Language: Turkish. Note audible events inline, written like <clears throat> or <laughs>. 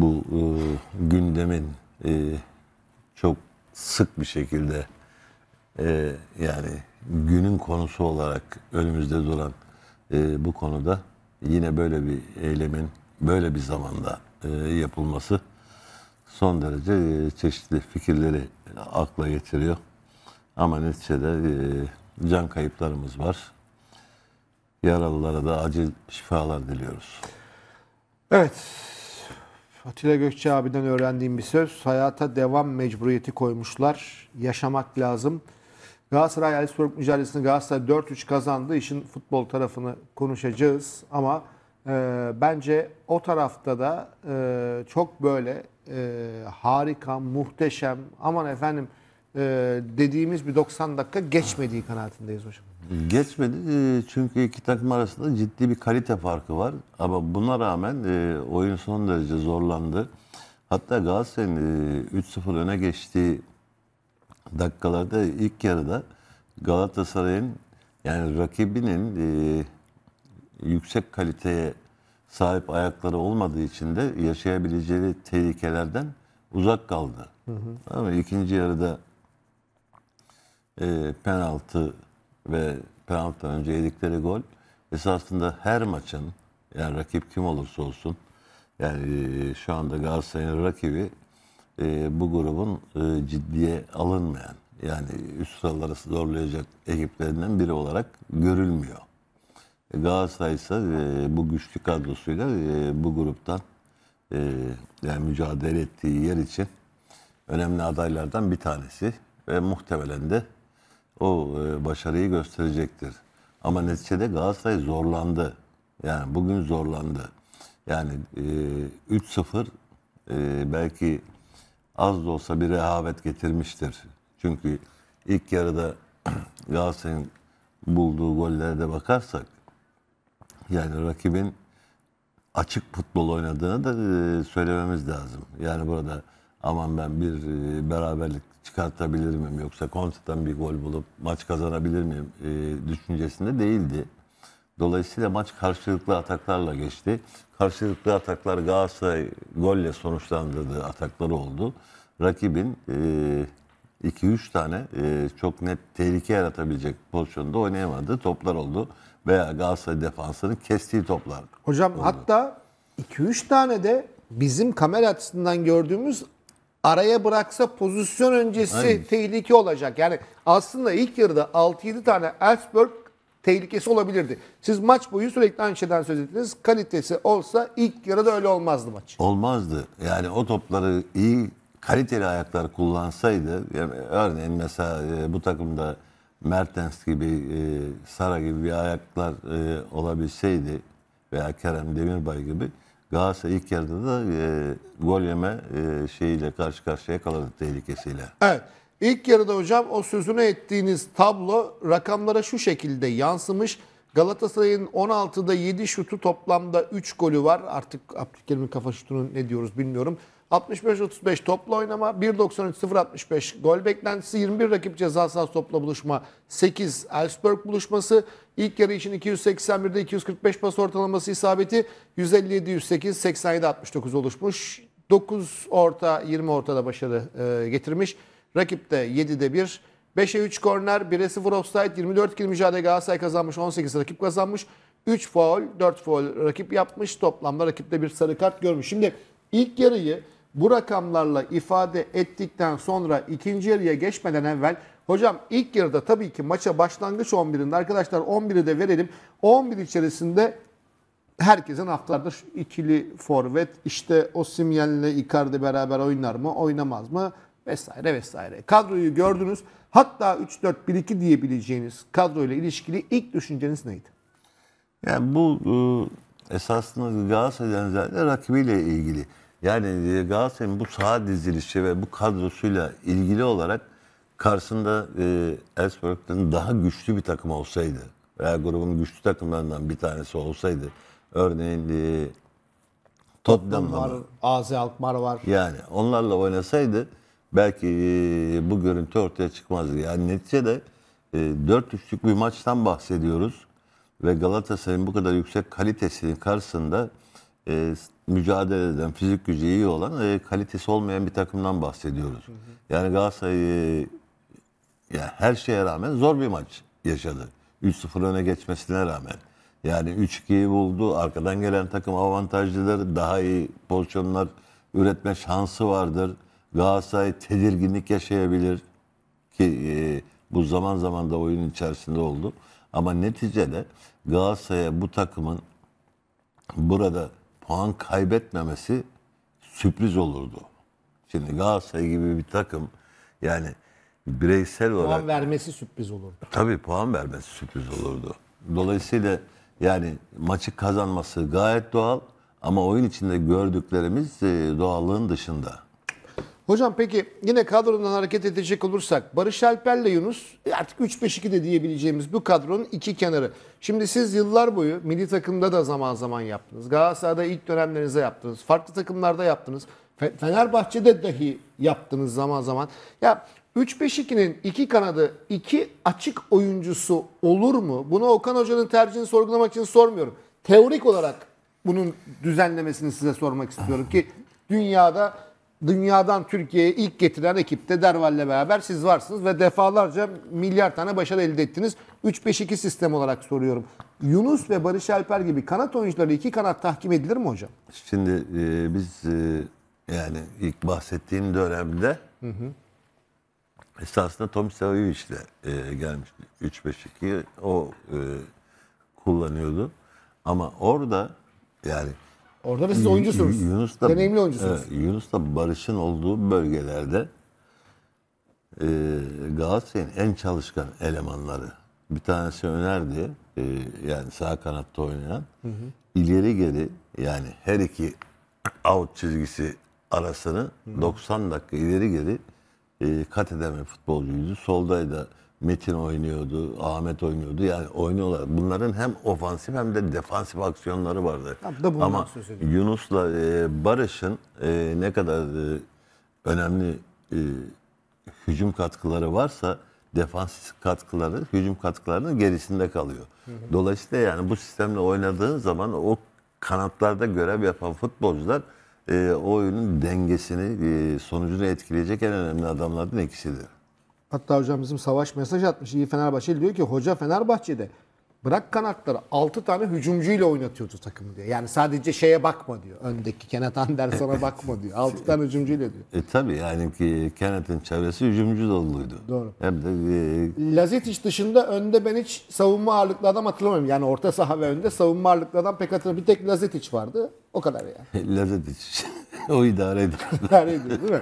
bu e, gündemin e, çok sık bir şekilde e, yani günün konusu olarak önümüzde duran e, bu konuda yine böyle bir eylemin böyle bir zamanda e, yapılması son derece e, çeşitli fikirleri akla getiriyor. Ama neticede e, can kayıplarımız var. Yaralılara da acil şifalar diliyoruz. Evet. Atilla Gökçe abiden öğrendiğim bir söz. Hayata devam mecburiyeti koymuşlar. Yaşamak lazım. Galatasaray Elspor mücadelesini Galatasaray 4-3 kazandı. İşin futbol tarafını konuşacağız ama e, bence o tarafta da e, çok böyle e, harika, muhteşem aman efendim e, dediğimiz bir 90 dakika geçmediği kanaatindeyiz hocam. Geçmedi e, çünkü iki takım arasında ciddi bir kalite farkı var. Ama buna rağmen e, oyun son derece zorlandı. Hatta Galatasaray'ın e, 3-0 öne geçtiği dakikalarda ilk yarıda Galatasaray'ın yani rakibinin e, yüksek kaliteye sahip ayakları olmadığı için de yaşayabileceği tehlikelerden uzak kaldı. Hı hı. Ama ikinci yarıda e, penaltı ve penaltıdan önce yedikleri gol esasında her maçın yani rakip kim olursa olsun yani e, şu anda Galatasaray'ın rakibi e, bu grubun e, ciddiye alınmayan yani üst sıraları zorlayacak ekiplerinden biri olarak görülmüyor. E, Galatasaray ise e, bu güçlü kadrosuyla e, bu gruptan e, yani mücadele ettiği yer için önemli adaylardan bir tanesi ve muhtemelen de o e, başarıyı gösterecektir. Ama neticede Galatasaray zorlandı. Yani bugün zorlandı. Yani 3-0 e, e, belki az da olsa bir rehavet getirmiştir. Çünkü ilk yarıda <clears throat> Galatasaray'ın bulduğu gollere de bakarsak yani rakibin açık futbol oynadığını da e, söylememiz lazım. Yani burada aman ben bir e, beraberlik çıkartabilir miyim yoksa Konstantin bir gol bulup maç kazanabilir miyim e, düşüncesinde değildi. Dolayısıyla maç karşılıklı ataklarla geçti. Karşılıklı ataklar Galatasaray golle sonuçlandırdığı atakları oldu. Rakibin 2-3 e, tane e, çok net tehlike yaratabilecek pozisyonda oynayamadığı toplar oldu. Veya Galatasaray defansının kestiği toplar. Hocam oldu. hatta 2-3 tane de bizim kamera açısından gördüğümüz araya bıraksa pozisyon öncesi Aynen. tehlike olacak. Yani aslında ilk yarıda 6-7 tane Elfsberg tehlikesi olabilirdi. Siz maç boyu sürekli aynı şeyden söz ettiniz. Kalitesi olsa ilk yarıda öyle olmazdı maç. Olmazdı. Yani o topları iyi kaliteli ayaklar kullansaydı yani örneğin mesela e, bu takımda Mertens gibi e, Sara gibi bir ayaklar e, olabilseydi veya Kerem Demirbay gibi Galatasaray ilk yarıda da e, gol yeme e, şeyiyle karşı karşıya kalırdı tehlikesiyle. Evet. İlk yarıda hocam o sözünü ettiğiniz tablo rakamlara şu şekilde yansımış. Galatasaray'ın 16'da 7 şutu toplamda 3 golü var. Artık Abdülkerim'in kafa şutunu ne diyoruz bilmiyorum. 65-35 topla oynama, 1.93-0.65 gol beklentisi, 21 rakip ceza sahası topla buluşma, 8 Elsberg buluşması, ilk yarı için 281'de 245 pas ortalaması isabeti, 157-108, 87-69 oluşmuş. 9 orta, 20 ortada başarı e, getirmiş. Rakip de 7'de 1. 5'e 3 korner, 1'e 0 offside, 24 kil mücadele Galatasaray kazanmış, 18 rakip kazanmış. 3 foul 4 foul rakip yapmış. Toplamda rakipte bir sarı kart görmüş. Şimdi İlk yarıyı bu rakamlarla ifade ettikten sonra ikinci yarıya geçmeden evvel hocam ilk yarıda tabii ki maça başlangıç 11'inde arkadaşlar 11'i de verelim. 11 içerisinde herkesin haftalardır ikili forvet işte Osimhen'le Icardi beraber oynar mı oynamaz mı vesaire vesaire. Kadroyu gördünüz. Hatta 3-4-1-2 diyebileceğiniz kadroyla ilişkili ilk düşünceniz neydi? Yani bu e, esasında Galatasaray'dan ziyade rakibiyle ilgili. Yani e, Galatasaray'ın bu saha dizilişi ve bu kadrosuyla ilgili olarak karşısında e, Elfsborg'dan daha güçlü bir takım olsaydı veya grubun güçlü takımlarından bir tanesi olsaydı örneğin e, Tottenham var, AZ Alkmaar var. Yani onlarla oynasaydı belki e, bu görüntü ortaya çıkmazdı. Yani neticede e, 4-3'lük bir maçtan bahsediyoruz ve Galatasaray'ın bu kadar yüksek kalitesinin karşısında e, mücadele eden, fizik gücü iyi olan, e, kalitesi olmayan bir takımdan bahsediyoruz. Hı hı. Yani Galatasaray e, yani her şeye rağmen zor bir maç yaşadı. 3-0 öne geçmesine rağmen. Yani 3-2'yi buldu. Arkadan gelen takım avantajlıdır. Daha iyi pozisyonlar üretme şansı vardır. Galatasaray tedirginlik yaşayabilir ki e, bu zaman zaman da oyun içerisinde oldu. Ama neticede Galatasaray'a bu takımın burada puan kaybetmemesi sürpriz olurdu. Şimdi Galatasaray gibi bir takım yani bireysel puan olarak... Puan vermesi sürpriz olurdu. Tabii puan vermesi sürpriz olurdu. Dolayısıyla yani maçı kazanması gayet doğal ama oyun içinde gördüklerimiz e, doğallığın dışında. Hocam peki yine kadrodan hareket edecek olursak Barış Alper'le Yunus e, artık 3-5-2 de diyebileceğimiz bu kadronun iki kenarı. Şimdi siz yıllar boyu milli takımda da zaman zaman yaptınız. Galatasaray'da ilk dönemlerinizde yaptınız. Farklı takımlarda yaptınız. Fenerbahçe'de dahi yaptınız zaman zaman. Ya 3-5-2'nin iki kanadı iki açık oyuncusu olur mu? Bunu Okan Hoca'nın tercihini sorgulamak için sormuyorum. Teorik olarak bunun düzenlemesini size sormak istiyorum ki dünyada dünyadan Türkiye'ye ilk getiren ekipte Derval'le beraber siz varsınız ve defalarca milyar tane başarı elde ettiniz. 3-5-2 sistem olarak soruyorum. Yunus ve Barış Alper gibi kanat oyuncuları iki kanat tahkim edilir mi hocam? Şimdi e, biz e, yani ilk bahsettiğim dönemde hı hı. esasında Tom Savic işte e, gelmiş 3-5-2 o e, kullanıyordu. Ama orada yani Orada da siz oyuncusunuz. Yunus da, Deneyimli oyuncusunuz. Evet, Yunus da Barış'ın olduğu bölgelerde e, Galatasaray'ın en çalışkan elemanları. Bir tanesi Öner'di. E, yani sağ kanatta oynayan. Hı hı. İleri geri yani her iki out çizgisi arasını hı hı. 90 dakika ileri geri e, kat eden bir futbolcuydu. Soldaydı Metin oynuyordu, Ahmet oynuyordu. Yani oynuyorlar. Bunların hem ofansif hem de defansif aksiyonları vardı. da Ama Yunus'la e, Barış'ın e, ne kadar e, önemli e, hücum katkıları varsa defansif katkıları hücum katkılarının gerisinde kalıyor. Hı hı. Dolayısıyla yani bu sistemle oynadığın zaman o kanatlarda görev yapan futbolcular e, o oyunun dengesini, e, sonucunu etkileyecek en önemli adamlardan ikisidir. Hatta hocam bizim Savaş mesaj atmış. İyi Fenerbahçe diyor ki hoca Fenerbahçe'de bırak kanatları 6 tane hücumcuyla oynatıyordu takımı diyor. Yani sadece şeye bakma diyor. Öndeki Kenneth Anderson'a <laughs> bakma diyor. 6 tane hücumcuyla diyor. E tabii yani ki Kenneth'in çevresi hücumcu doluydu. Doğru. Hem de e... Lazic dışında önde ben hiç savunma ağırlıklı adam hatırlamıyorum. Yani orta saha ve önde savunma ağırlıklı adam pek hatırlamıyorum. Bir tek Lazic vardı. O kadar yani. <laughs> Lazic. <laughs> o idare ediyor. idare